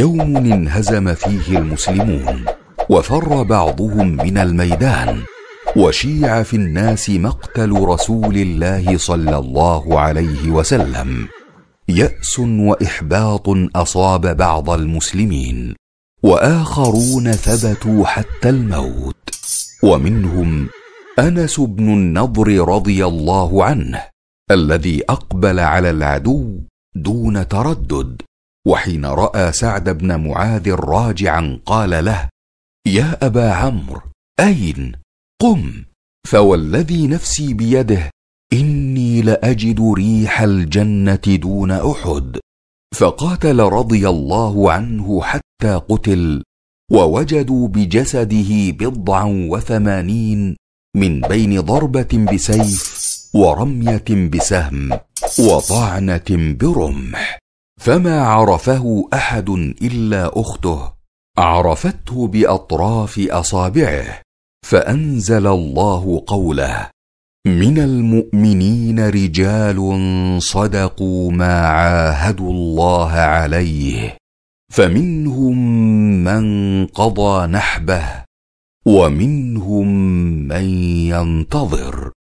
يوم انهزم فيه المسلمون وفر بعضهم من الميدان وشيع في الناس مقتل رسول الله صلى الله عليه وسلم ياس واحباط اصاب بعض المسلمين واخرون ثبتوا حتى الموت ومنهم انس بن النضر رضي الله عنه الذي اقبل على العدو دون تردد وحين راى سعد بن معاذ راجعا قال له يا ابا عمرو اين قم فوالذي نفسي بيده اني لاجد ريح الجنه دون احد فقاتل رضي الله عنه حتى قتل ووجدوا بجسده بضعا وثمانين من بين ضربه بسيف ورميه بسهم وطعنه برمح فما عرفه احد الا اخته عرفته باطراف اصابعه فانزل الله قوله من المؤمنين رجال صدقوا ما عاهدوا الله عليه فمنهم من قضى نحبه ومنهم من ينتظر